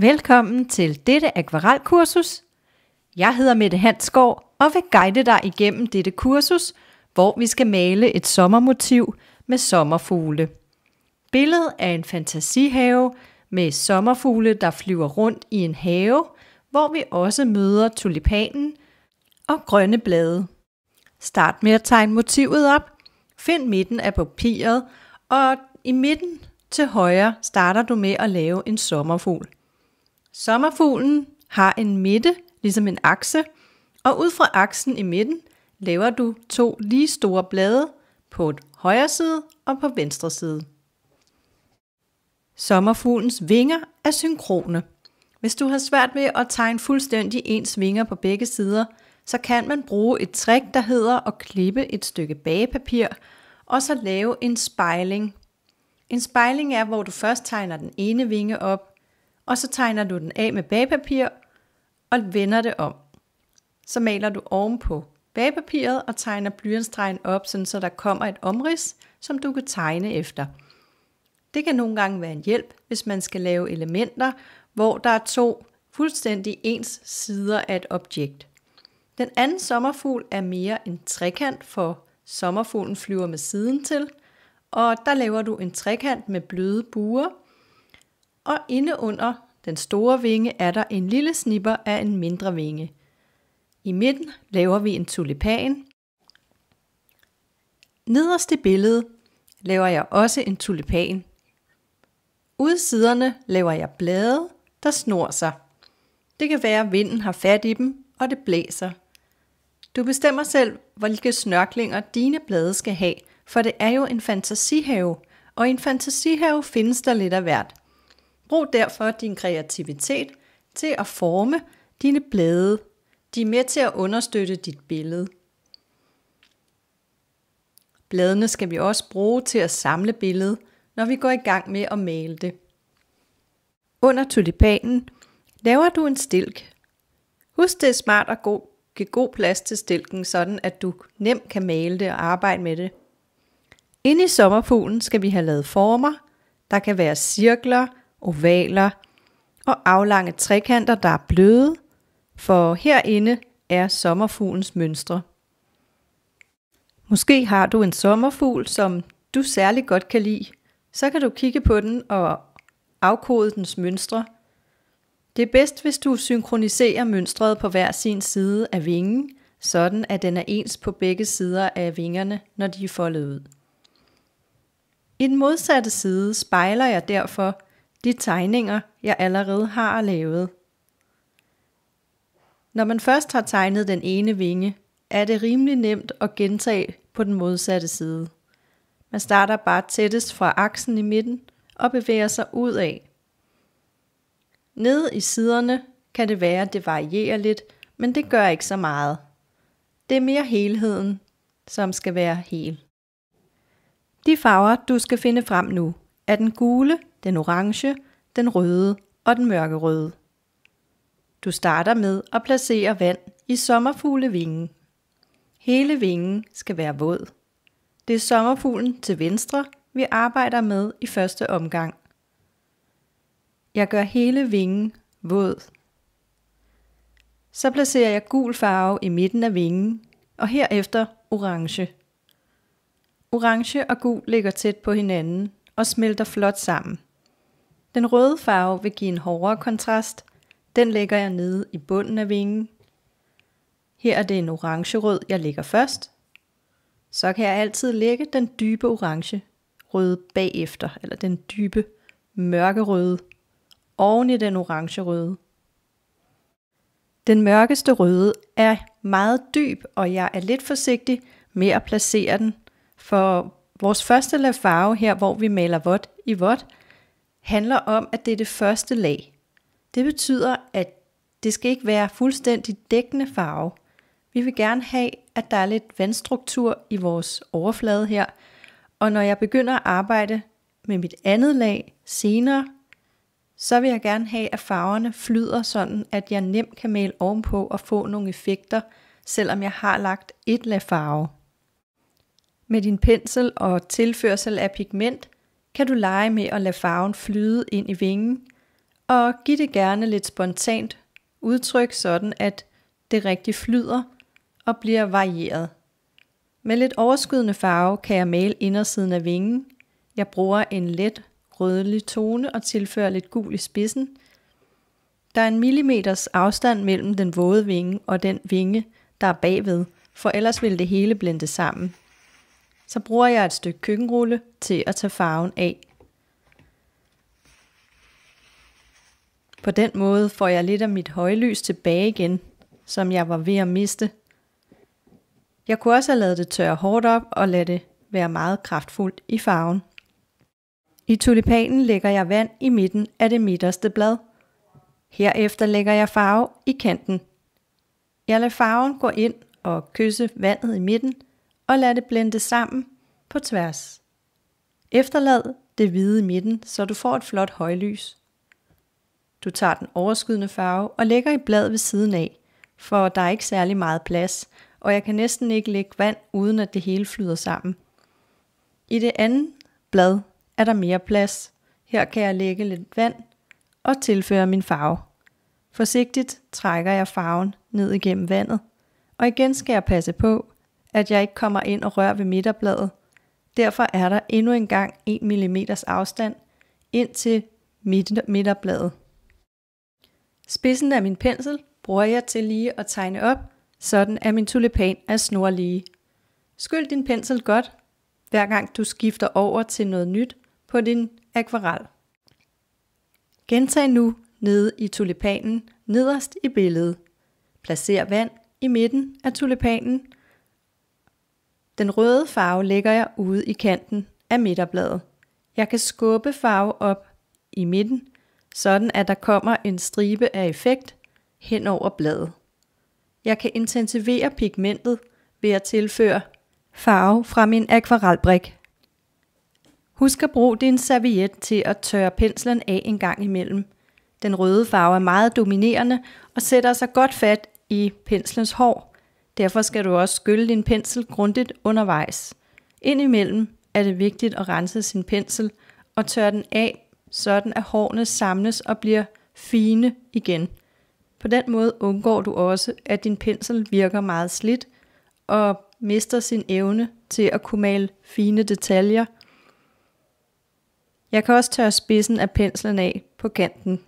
Velkommen til dette akvarelkursus. Jeg hedder Mette Hansgaard og vil guide dig igennem dette kursus, hvor vi skal male et sommermotiv med sommerfugle. Billedet er en fantasihave med sommerfugle, der flyver rundt i en have, hvor vi også møder tulipanen og grønne blade. Start med at tegne motivet op. Find midten af papiret, og i midten til højre starter du med at lave en sommerfugl. Sommerfuglen har en midte, ligesom en akse, og ud fra aksen i midten laver du to lige store blade på et højre side og på venstre side. Sommerfuglens vinger er synkrone. Hvis du har svært ved at tegne fuldstændig ens vinger på begge sider, så kan man bruge et trick, der hedder at klippe et stykke bagepapir og så lave en spejling. En spejling er, hvor du først tegner den ene vinge op, og så tegner du den af med bagpapir og vender det om. Så maler du ovenpå bagpapiret og tegner blyantstregen op, sådan så der kommer et omrids, som du kan tegne efter. Det kan nogle gange være en hjælp, hvis man skal lave elementer, hvor der er to fuldstændig ens sider af et objekt. Den anden sommerfugl er mere en trekant, for sommerfuglen flyver med siden til, og der laver du en trekant med bløde buer – og inde under den store vinge er der en lille snipper af en mindre vinge. I midten laver vi en tulipan. Nederst i billedet laver jeg også en tulipan. Ude siderne laver jeg blade, der snor sig. Det kan være, at vinden har fat i dem, og det blæser. Du bestemmer selv, hvilke snørklinger dine blade skal have, for det er jo en fantasihave, og i en fantasihave findes der lidt af hvert. Brug derfor din kreativitet til at forme dine blade. De er med til at understøtte dit billede. Bladene skal vi også bruge til at samle billedet, når vi går i gang med at male det. Under tulipanen laver du en stilk. Husk det er smart at god, give god plads til stilken, sådan at du nemt kan male det og arbejde med det. Inde i sommerfuglen skal vi have lavet former. Der kan være cirkler, ovaler og aflange trekanter, der er bløde, for herinde er sommerfuglens mønstre. Måske har du en sommerfugl, som du særlig godt kan lide. Så kan du kigge på den og afkode dens mønstre. Det er bedst, hvis du synkroniserer mønstret på hver sin side af vingen, sådan at den er ens på begge sider af vingerne, når de er foldet ud. I den modsatte side spejler jeg derfor de tegninger, jeg allerede har lavet. Når man først har tegnet den ene vinge, er det rimelig nemt at gentage på den modsatte side. Man starter bare tættest fra aksen i midten og bevæger sig ud af. Nede i siderne kan det være, at det varierer lidt, men det gør ikke så meget. Det er mere helheden, som skal være hel. De farver, du skal finde frem nu, er den gule, den orange, den røde og den mørkerøde. Du starter med at placere vand i sommerfuglevingen. Hele vingen skal være våd. Det er sommerfuglen til venstre, vi arbejder med i første omgang. Jeg gør hele vingen våd. Så placerer jeg gul farve i midten af vingen, og herefter orange. Orange og gul ligger tæt på hinanden og smelter flot sammen. Den røde farve vil give en hårdere kontrast. Den lægger jeg nede i bunden af vingen. Her er det en orange-rød, jeg lægger først. Så kan jeg altid lægge den dybe orange røde bagefter, eller den dybe mørkerøde oven i den orange-røde. Den mørkeste røde er meget dyb, og jeg er lidt forsigtig med at placere den, for vores første lag farve her, hvor vi maler vådt i vådt, handler om, at det er det første lag. Det betyder, at det skal ikke være fuldstændig dækkende farve. Vi vil gerne have, at der er lidt vandstruktur i vores overflade her, og når jeg begynder at arbejde med mit andet lag senere, så vil jeg gerne have, at farverne flyder sådan, at jeg nemt kan male ovenpå og få nogle effekter, selvom jeg har lagt et lag farve. Med din pensel og tilførsel af pigment kan du lege med at lade farven flyde ind i vingen, og giv det gerne lidt spontant udtryk, sådan at det rigtig flyder og bliver varieret. Med lidt overskydende farve kan jeg male indersiden af vingen. Jeg bruger en let rødlig tone og tilfører lidt gul i spidsen. Der er en millimeters afstand mellem den våde vinge og den vinge, der er bagved, for ellers vil det hele blende sammen så bruger jeg et stykke køkkenrulle til at tage farven af. På den måde får jeg lidt af mit højlys tilbage igen, som jeg var ved at miste. Jeg kunne også have lavet det tørre hårdt op og lade det være meget kraftfuldt i farven. I tulipanen lægger jeg vand i midten af det midterste blad. Herefter lægger jeg farve i kanten. Jeg lader farven gå ind og kysse vandet i midten – og lad det blende sammen på tværs. Efterlad det hvide i midten, så du får et flot højlys. Du tager den overskydende farve og lægger i blad ved siden af, for der er ikke særlig meget plads, og jeg kan næsten ikke lægge vand, uden at det hele flyder sammen. I det andet blad er der mere plads. Her kan jeg lægge lidt vand og tilføre min farve. Forsigtigt trækker jeg farven ned igennem vandet, og igen skal jeg passe på, at jeg ikke kommer ind og rører ved midterbladet. Derfor er der endnu engang 1 mm afstand ind til midterbladet. Spidsen af min pensel bruger jeg til lige at tegne op, sådan at min tulipan er snorlige. Skyld din pensel godt, hver gang du skifter over til noget nyt på din akvarel. Gentag nu nede i tulipanen nederst i billedet. Placer vand i midten af tulipanen den røde farve lægger jeg ude i kanten af midterbladet. Jeg kan skubbe farve op i midten, sådan at der kommer en stribe af effekt hen over bladet. Jeg kan intensivere pigmentet ved at tilføre farve fra min akvarelbrik. Husk at bruge din serviet til at tørre penslen af en gang imellem. Den røde farve er meget dominerende og sætter sig godt fat i penslens hår, Derfor skal du også skylle din pensel grundigt undervejs. Indimellem er det vigtigt at rense sin pensel og tørre den af, sådan at hårene samles og bliver fine igen. På den måde undgår du også, at din pensel virker meget slidt og mister sin evne til at kunne male fine detaljer. Jeg kan også tørre spidsen af penslen af på kanten.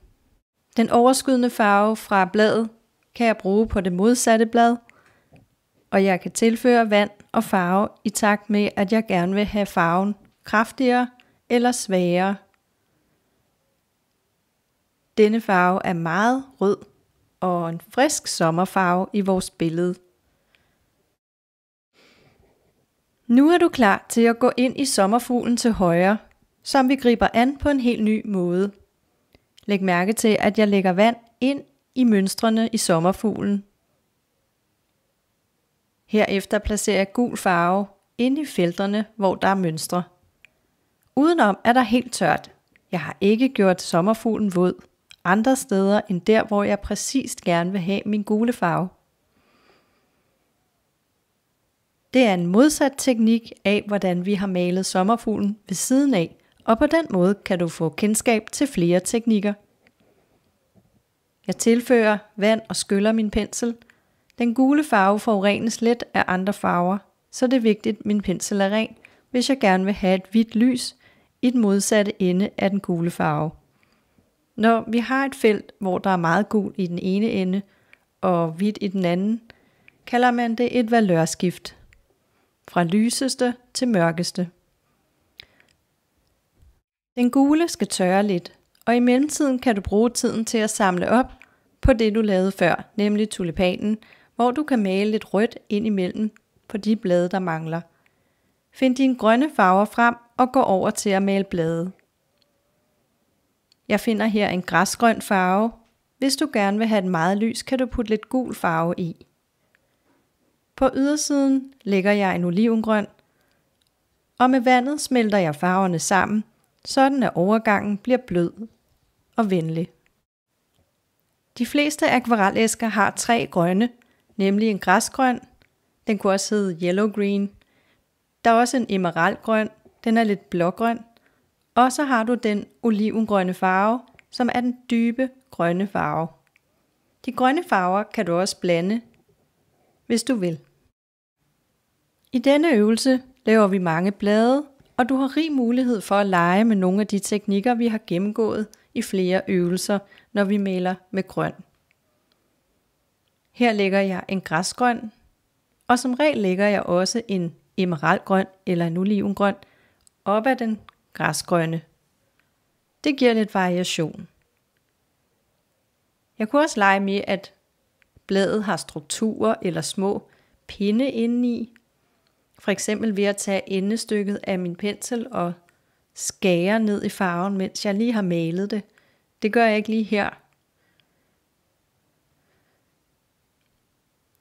Den overskydende farve fra bladet kan jeg bruge på det modsatte blad – og jeg kan tilføre vand og farve i takt med, at jeg gerne vil have farven kraftigere eller svagere. Denne farve er meget rød og en frisk sommerfarve i vores billede. Nu er du klar til at gå ind i sommerfuglen til højre, som vi griber an på en helt ny måde. Læg mærke til, at jeg lægger vand ind i mønstrene i sommerfuglen, Herefter placerer jeg gul farve ind i felterne, hvor der er mønstre. Udenom er der helt tørt. Jeg har ikke gjort sommerfuglen våd andre steder end der, hvor jeg præcist gerne vil have min gule farve. Det er en modsat teknik af, hvordan vi har malet sommerfuglen ved siden af, og på den måde kan du få kendskab til flere teknikker. Jeg tilfører vand og skyller min pensel – den gule farve forurenes let af andre farver, så det er vigtigt, at min pensel er ren, hvis jeg gerne vil have et hvidt lys i den modsatte ende af den gule farve. Når vi har et felt, hvor der er meget gul i den ene ende og hvidt i den anden, kalder man det et valørskift. Fra lyseste til mørkeste. Den gule skal tørre lidt, og i mellemtiden kan du bruge tiden til at samle op på det, du lavede før, nemlig tulipanen, hvor du kan male lidt rødt ind imellem på de blade, der mangler. Find dine grønne farver frem og gå over til at male blade. Jeg finder her en græsgrøn farve. Hvis du gerne vil have den meget lys, kan du putte lidt gul farve i. På ydersiden lægger jeg en olivengrøn, og med vandet smelter jeg farverne sammen, sådan at overgangen bliver blød og venlig. De fleste akvarelæsker har tre grønne nemlig en græsgrøn. Den kunne også hedde yellow green. Der er også en emeraldgrøn, den er lidt blågrøn. Og så har du den olivengrønne farve, som er den dybe grønne farve. De grønne farver kan du også blande, hvis du vil. I denne øvelse laver vi mange blade, og du har rig mulighed for at lege med nogle af de teknikker, vi har gennemgået i flere øvelser, når vi maler med grøn. Her lægger jeg en græsgrøn, og som regel lægger jeg også en emeraldgrøn eller en olivengrøn op ad den græsgrønne. Det giver lidt variation. Jeg kunne også lege med, at bladet har strukturer eller små pinde indeni. For eksempel ved at tage endestykket af min pensel og skære ned i farven, mens jeg lige har malet det. Det gør jeg ikke lige her,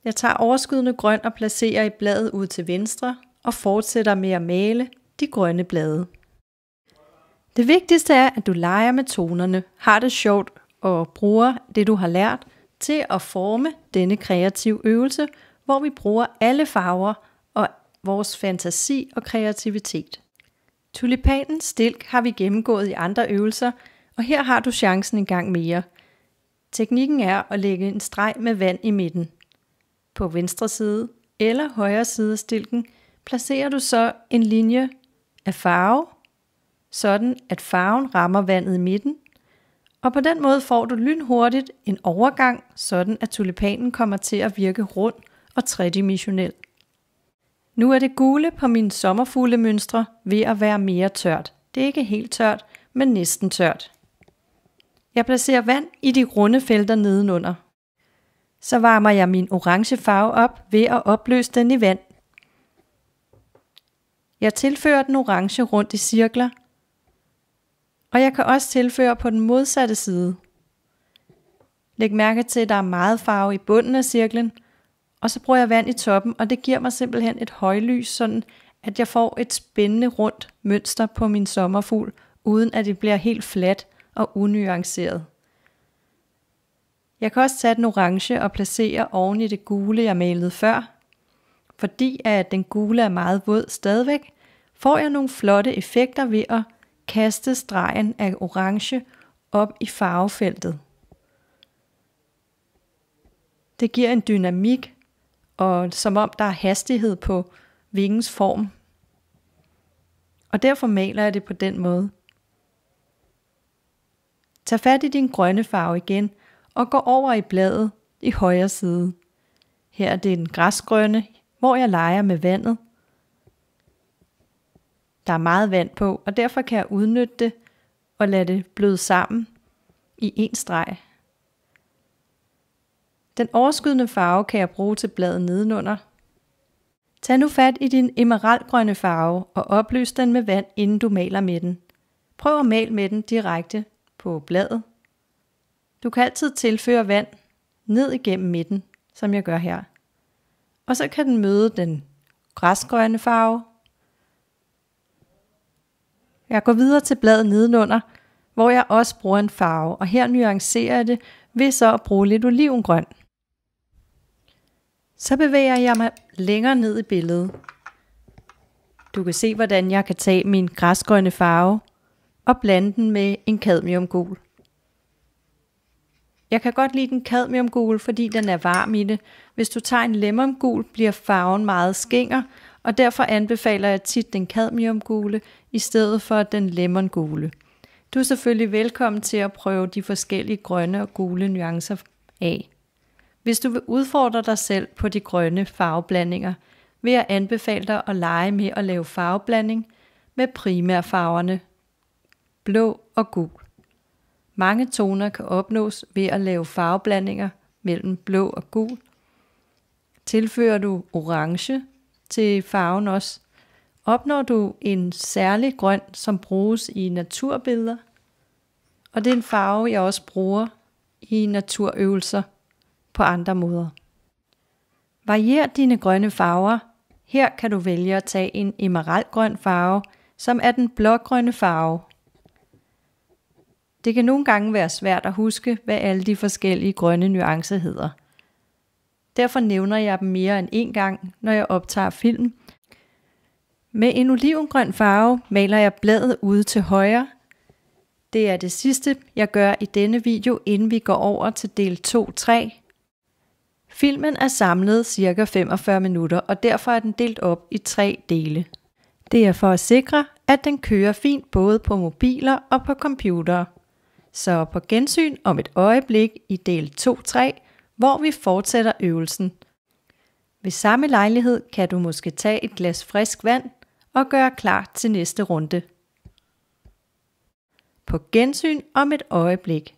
Jeg tager overskydende grøn og placerer i bladet ud til venstre og fortsætter med at male de grønne blade. Det vigtigste er, at du leger med tonerne, har det sjovt og bruger det, du har lært til at forme denne kreative øvelse, hvor vi bruger alle farver og vores fantasi og kreativitet. Tulipanens stilk har vi gennemgået i andre øvelser, og her har du chancen en gang mere. Teknikken er at lægge en streg med vand i midten på venstre side eller højre side af stilken, placerer du så en linje af farve, sådan at farven rammer vandet i midten, og på den måde får du lynhurtigt en overgang, sådan at tulipanen kommer til at virke rund og tredimensionel. Nu er det gule på mine mønstre ved at være mere tørt. Det er ikke helt tørt, men næsten tørt. Jeg placerer vand i de runde felter nedenunder. Så varmer jeg min orange farve op ved at opløse den i vand. Jeg tilfører den orange rundt i cirkler, og jeg kan også tilføre på den modsatte side. Læg mærke til, at der er meget farve i bunden af cirklen, og så bruger jeg vand i toppen, og det giver mig simpelthen et højlys, sådan at jeg får et spændende rundt mønster på min sommerfugl, uden at det bliver helt fladt og unuanceret. Jeg kan også tage den orange og placere oven i det gule, jeg malede før. Fordi at den gule er meget våd stadigvæk, får jeg nogle flotte effekter ved at kaste stregen af orange op i farvefeltet. Det giver en dynamik, og som om der er hastighed på vingens form. Og derfor maler jeg det på den måde. Tag fat i din grønne farve igen – og går over i bladet i højre side. Her er det en græsgrønne, hvor jeg leger med vandet. Der er meget vand på, og derfor kan jeg udnytte det og lade det bløde sammen i en streg. Den overskydende farve kan jeg bruge til bladet nedenunder. Tag nu fat i din emeraldgrønne farve og opløs den med vand, inden du maler med den. Prøv at male med den direkte på bladet. Du kan altid tilføre vand ned igennem midten, som jeg gør her. Og så kan den møde den græsgrønne farve. Jeg går videre til bladet nedenunder, hvor jeg også bruger en farve, og her nuancerer jeg det ved så at bruge lidt olivengrøn. Så bevæger jeg mig længere ned i billedet. Du kan se, hvordan jeg kan tage min græsgrønne farve og blande den med en cadmiumgul. Jeg kan godt lide den cadmiumgul, fordi den er varm i det. Hvis du tager en lemongul, bliver farven meget skinger, og derfor anbefaler jeg tit den cadmiumgule i stedet for den lemongule. Du er selvfølgelig velkommen til at prøve de forskellige grønne og gule nuancer af. Hvis du vil udfordre dig selv på de grønne farveblandinger, vil jeg anbefale dig at lege med at lave farveblanding med primærfarverne blå og gul. Mange toner kan opnås ved at lave farveblandinger mellem blå og gul. Tilfører du orange til farven også, opnår du en særlig grøn, som bruges i naturbilleder. Og det er en farve, jeg også bruger i naturøvelser på andre måder. Varier dine grønne farver. Her kan du vælge at tage en emeraldgrøn farve, som er den blågrønne farve det kan nogle gange være svært at huske, hvad alle de forskellige grønne nuancer hedder. Derfor nævner jeg dem mere end én gang, når jeg optager film. Med en olivengrøn farve maler jeg bladet ude til højre. Det er det sidste, jeg gør i denne video, inden vi går over til del 2-3. Filmen er samlet ca. 45 minutter, og derfor er den delt op i tre dele. Det er for at sikre, at den kører fint både på mobiler og på computere. Så på gensyn om et øjeblik i del 2-3, hvor vi fortsætter øvelsen. Ved samme lejlighed kan du måske tage et glas frisk vand og gøre klar til næste runde. På gensyn om et øjeblik.